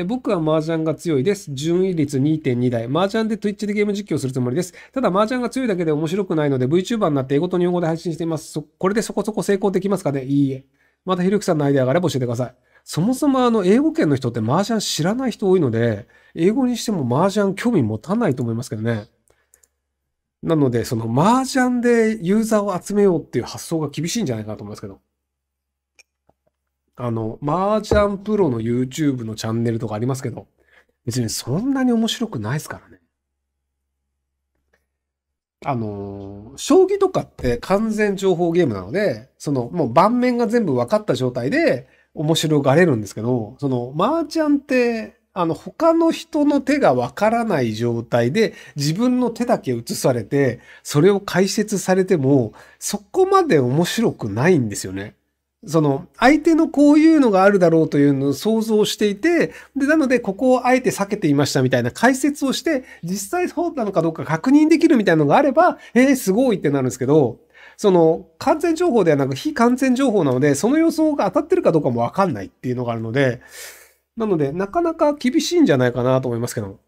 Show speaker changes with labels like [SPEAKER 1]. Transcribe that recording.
[SPEAKER 1] え僕は麻雀が強いです。順位率2.2台。麻雀で Twitch でゲーム実況するつもりです。ただ麻雀が強いだけで面白くないので VTuber になって英語と日本語で配信しています。これでそこそこ成功できますかねいいえ。またひろきさんのアイデアがあれば教えてください。そもそもあの英語圏の人って麻雀知らない人多いので、英語にしても麻雀興味持たないと思いますけどね。なので、その麻雀でユーザーを集めようっていう発想が厳しいんじゃないかなと思いますけど。あの、麻雀プロの YouTube のチャンネルとかありますけど、別にそんなに面白くないですからね。あの、将棋とかって完全情報ゲームなので、その、もう盤面が全部分かった状態で面白がれるんですけど、その、麻雀って、あの、他の人の手が分からない状態で、自分の手だけ映されて、それを解説されても、そこまで面白くないんですよね。その、相手のこういうのがあるだろうというのを想像していて、で、なので、ここをあえて避けていましたみたいな解説をして、実際そうなのかどうか確認できるみたいなのがあれば、えー、すごいってなるんですけど、その、完全情報ではなく非完全情報なので、その予想が当たってるかどうかもわかんないっていうのがあるので、なので、なかなか厳しいんじゃないかなと思いますけども。